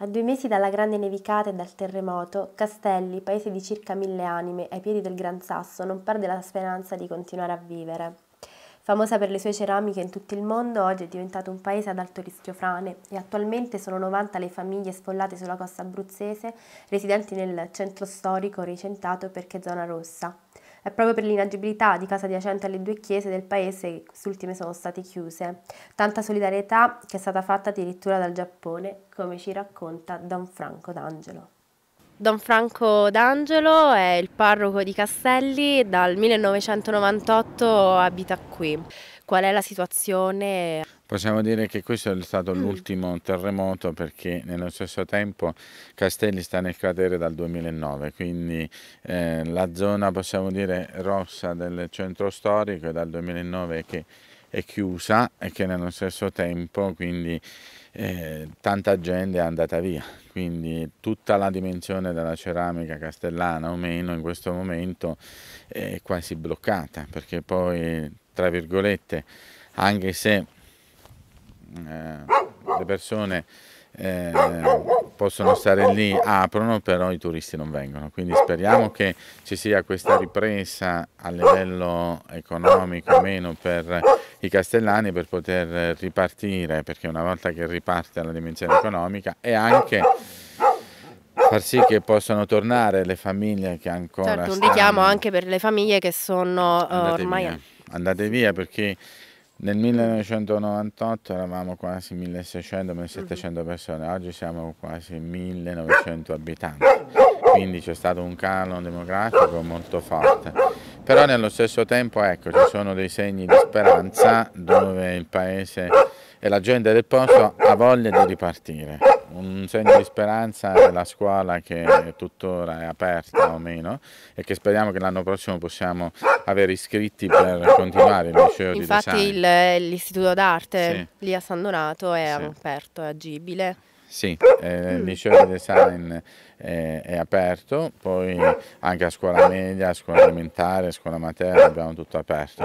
A due mesi dalla grande nevicata e dal terremoto, Castelli, paese di circa mille anime, ai piedi del Gran Sasso, non perde la speranza di continuare a vivere. Famosa per le sue ceramiche in tutto il mondo, oggi è diventato un paese ad alto rischio frane e attualmente sono 90 le famiglie sfollate sulla costa abruzzese residenti nel centro storico recentato perché zona rossa. È proprio per l'inagibilità di casa adiacente alle due chiese del paese che queste ultime sono state chiuse. Tanta solidarietà che è stata fatta addirittura dal Giappone, come ci racconta Don Franco D'Angelo. Don Franco D'Angelo è il parroco di Castelli, e dal 1998 abita qui. Qual è la situazione? Possiamo dire che questo è stato mm. l'ultimo terremoto perché nello stesso tempo Castelli sta nel cratere dal 2009, quindi eh, la zona possiamo dire rossa del centro storico è dal 2009 che è chiusa e che nello stesso tempo quindi eh, tanta gente è andata via, quindi tutta la dimensione della ceramica castellana o meno in questo momento è quasi bloccata perché poi tra virgolette anche se eh, le persone eh, possono stare lì, aprono, però i turisti non vengono. Quindi speriamo che ci sia questa ripresa a livello economico meno per i castellani per poter ripartire, perché una volta che riparte la dimensione economica e anche far sì che possano tornare le famiglie che ancora... Certo, un richiamo anche per le famiglie che sono uh, andate ormai... Via. Andate via perché nel 1998 eravamo quasi 1600-1700 mhm. persone, oggi siamo quasi 1900 abitanti, quindi c'è stato un calo demografico molto forte. Però nello stesso tempo ecco, ci sono dei segni di speranza dove il paese e la gente del posto ha voglia di ripartire un segno di speranza è la scuola che tuttora è aperta o meno e che speriamo che l'anno prossimo possiamo avere iscritti per continuare il liceo Infatti design. Infatti l'istituto d'arte sì. lì a San Donato è sì. aperto, è agibile. Sì, eh, il liceo di design è, è, aperto, poi anche a scuola media, a scuola elementare, a scuola materna abbiamo tutto aperto.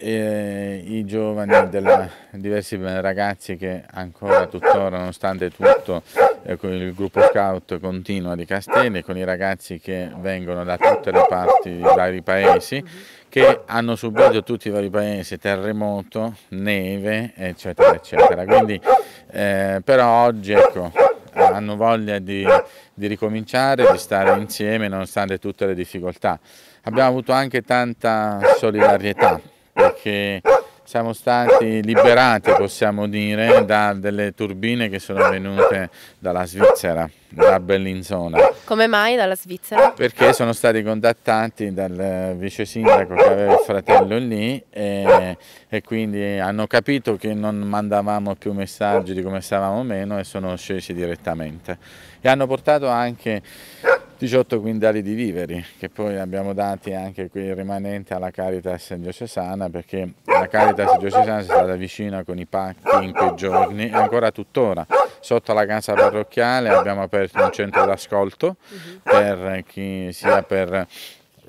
E i giovani, della, diversi eh, ragazzi che ancora tuttora, nonostante tutto, eh, con il gruppo scout continua di Castelli, con i ragazzi che vengono da tutte le parti di vari paesi, che hanno subito tutti i vari paesi, terremoto, neve, eccetera, eccetera. Quindi, eh, però oggi, ecco, hanno voglia di, di, ricominciare, di stare insieme nonostante tutte le difficoltà. Abbiamo avuto anche tanta solidarietà perché siamo stati liberati, possiamo dire, da delle turbine che sono venute dalla Svizzera, da Bellinzona. Come mai dalla Svizzera? Perché sono stati contattati dal vice sindaco che aveva il fratello lì e, e quindi hanno capito che non mandavamo più messaggi di come stavamo meno e sono scesi direttamente. E hanno portato anche 18 quintali di viveri che poi abbiamo dati anche qui rimanente alla Caritas diocesana perché la Caritas diocesana è stata vicina con i pacchi in quei giorni e ancora tuttora sotto la casa parrocchiale abbiamo aperto un centro d'ascolto mhm. per chi sia per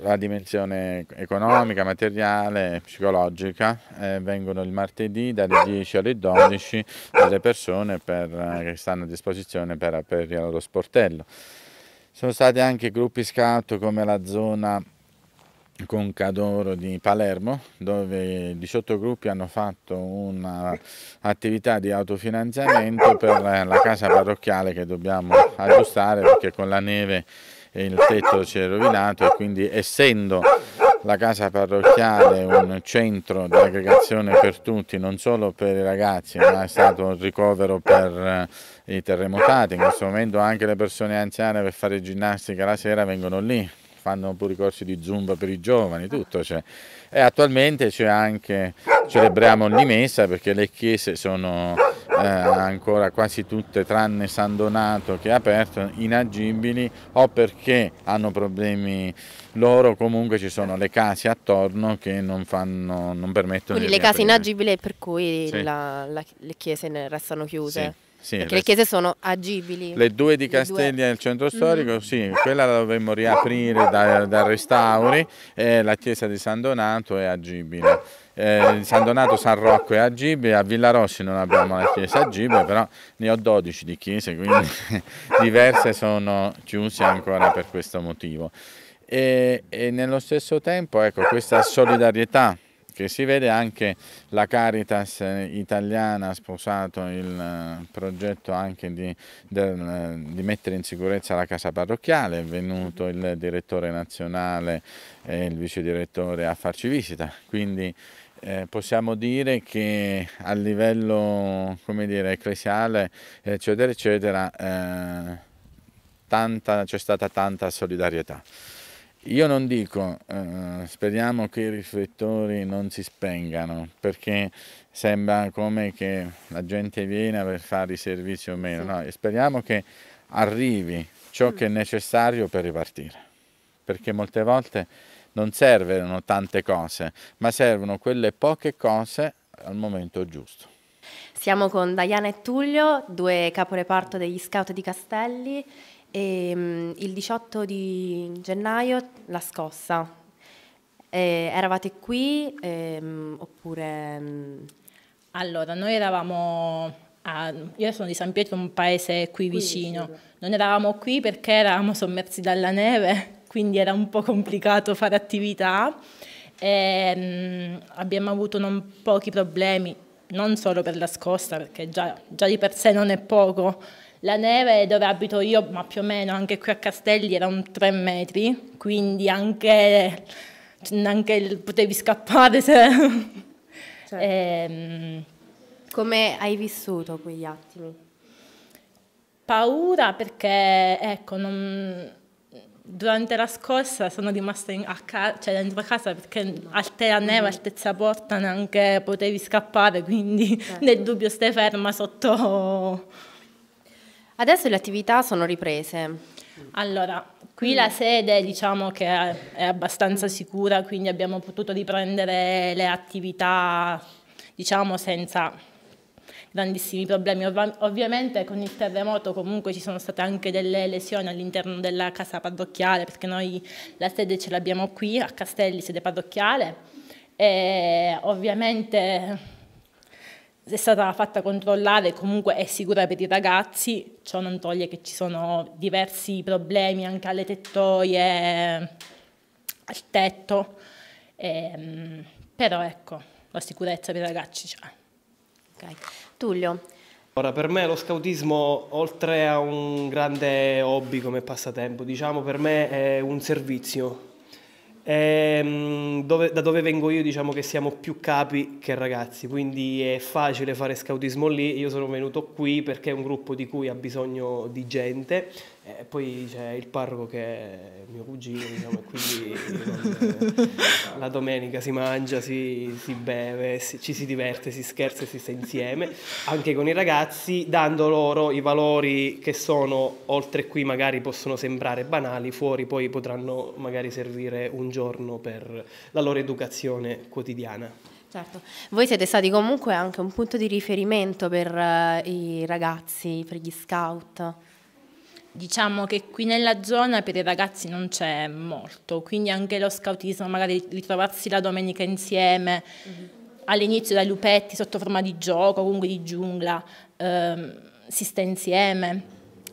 la dimensione economica, materiale e psicologica eh, vengono il martedì dalle 10 alle 12 delle persone per, eh, che stanno a disposizione per aprire lo sportello sono stati anche gruppi scout come la zona Concadoro di Palermo dove 18 gruppi hanno fatto un'attività di autofinanziamento per la casa parrocchiale che dobbiamo aggiustare perché con la neve il tetto ci è rovinato e quindi essendo la casa parrocchiale è un centro di aggregazione per tutti, non solo per i ragazzi, ma è stato un ricovero per eh, i terremotati. In questo momento anche le persone anziane per fare ginnastica la sera vengono lì, fanno pure i corsi di zumba per i giovani, tutto c'è. E attualmente c'è anche, celebriamo ogni messa perché le chiese sono eh, ancora quasi tutte tranne San Donato che è aperto, inagibili o perché hanno problemi loro, comunque ci sono le case attorno che non, fanno, non permettono Quindi di le riaprire. case inagibili per cui sì. la, la, le chiese restano chiuse. Sì. Sì, perché le chiese sono agibili. Le due di Casteglia nel centro mm. storico, mm sì, quella la dovremmo riaprire da, da restauri, eh, la chiesa di San Donato è agibile. Eh, San Donato, San Rocco è agibile, a Villa Rossi non abbiamo la chiesa agibile, però ne ho 12 di chiese, quindi diverse sono chiuse ancora per questo motivo. E, e nello stesso tempo, ecco, questa solidarietà che si vede anche la Caritas eh, italiana ha sposato il eh, progetto anche di, del, eh, di mettere in sicurezza la casa parrocchiale, è venuto il direttore nazionale e il vice direttore a farci visita, quindi eh, possiamo dire che a livello dire, ecclesiale eccetera eccetera eh, c'è stata tanta solidarietà. Io non dico, eh, speriamo che i riflettori non si spengano, perché sembra come che la gente viene per fare i servizi o meno, no? speriamo che arrivi ciò mm. che è necessario per ripartire, perché molte volte non servono tante cose, ma servono quelle poche cose al momento giusto. Siamo con Diana e Tullio, due caporeparto degli scout di Castelli e, um, il 18 di gennaio la scossa. E, eravate qui ehm, oppure... Mm? Allora, noi eravamo... A, io sono di San Pietro, un paese qui, qui vicino. vicino. Non eravamo qui perché eravamo sommersi dalla neve, quindi era un po' complicato fare attività. E, um, abbiamo avuto non pochi problemi, non solo per la scossa, perché già, già di per sé non è poco, la neve dove abito io, ma più o meno anche qui a Castelli, era un 3 metri, quindi anche, anche potevi scappare se... Certo. Ehm, Come hai vissuto quegli attimi? Paura perché, ecco, non, durante la scorsa sono rimasta in, a ca- cioè dentro casa perché la neve, mhm. altezza porta, neanche potevi scappare, quindi certo. nel dubbio stai ferma sotto Adesso le attività sono riprese. Allora, qui la sede diciamo che è abbastanza sicura, quindi abbiamo potuto riprendere le attività diciamo senza grandissimi problemi. Ov ovviamente con il terremoto comunque ci sono state anche delle lesioni all'interno della casa parrocchiale, perché noi la sede ce l'abbiamo qui a Castelli, sede parrocchiale, e ovviamente è stata fatta controllare, comunque è sicura per i ragazzi, ciò non toglie che ci sono diversi problemi anche alle tettoie, al tetto, e, ehm, però ecco, la sicurezza per i ragazzi c'è. Okay. Tullio. Ora, per me lo scautismo, oltre a un grande hobby come passatempo, diciamo, per me è un servizio, Ehm, dove, da dove vengo io diciamo che siamo più capi che ragazzi, quindi è facile fare scautismo lì, io sono venuto qui perché è un gruppo di cui ha bisogno di gente e poi c'è il parroco che è mio cugino, diciamo, e quindi la domenica si mangia, si, si beve, si, ci si diverte, si scherza e si sta insieme, anche con i ragazzi, dando loro i valori che sono, oltre qui magari possono sembrare banali, fuori poi potranno magari servire un giorno per la loro educazione quotidiana. Certo, voi siete stati comunque anche un punto di riferimento per eh, i ragazzi, per gli scout. Diciamo che qui nella zona per i ragazzi non c'è molto, quindi anche lo scautismo, magari ritrovarsi la domenica insieme, mm-hmm. all'inizio dai lupetti sotto forma di gioco, comunque di giungla, ehm, si sta insieme,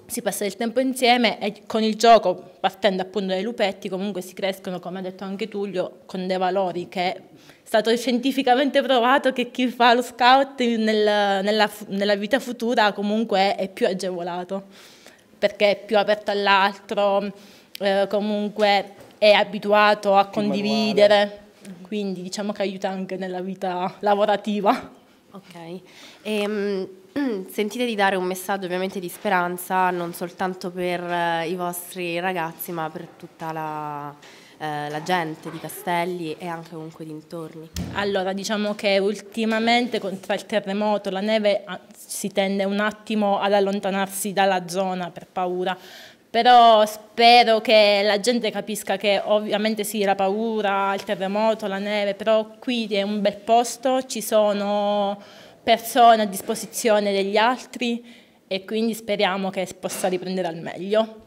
si passa del tempo insieme e con il gioco, partendo appunto dai lupetti, comunque si crescono, come ha detto anche Tullio, con dei valori che è stato scientificamente provato che chi fa lo scout nel, nella, nella vita futura comunque è più agevolato perché è più aperto all'altro, eh, comunque è abituato a condividere, quindi diciamo che aiuta anche nella vita lavorativa. Ok, e, ehm, sentite di dare un messaggio ovviamente di speranza non soltanto per eh, i vostri ragazzi ma per tutta la eh, la gente di Castelli e anche comunque dintorni? Allora diciamo che ultimamente tra il terremoto la neve si tende un attimo ad allontanarsi dalla zona per paura, però spero che la gente capisca che ovviamente sì, la paura, il terremoto, la neve, però qui è un bel posto, ci sono persone a disposizione degli altri e quindi speriamo che possa riprendere al meglio.